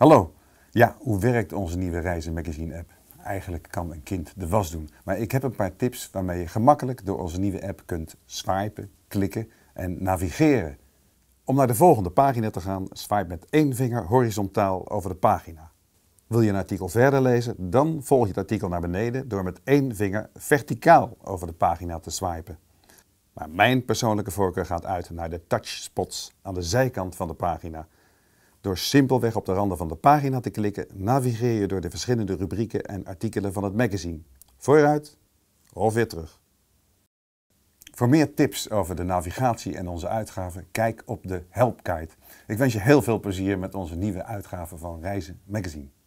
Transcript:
Hallo. Ja, hoe werkt onze nieuwe Reizen Magazine app? Eigenlijk kan een kind de was doen. Maar ik heb een paar tips waarmee je gemakkelijk door onze nieuwe app kunt swipen, klikken en navigeren. Om naar de volgende pagina te gaan, swipe met één vinger horizontaal over de pagina. Wil je een artikel verder lezen, dan volg je het artikel naar beneden door met één vinger verticaal over de pagina te swipen. Maar mijn persoonlijke voorkeur gaat uit naar de touchspots aan de zijkant van de pagina. Door simpelweg op de randen van de pagina te klikken, navigeer je door de verschillende rubrieken en artikelen van het magazine. Vooruit of weer terug. Voor meer tips over de navigatie en onze uitgaven, kijk op de Help Ik wens je heel veel plezier met onze nieuwe uitgave van Reizen Magazine.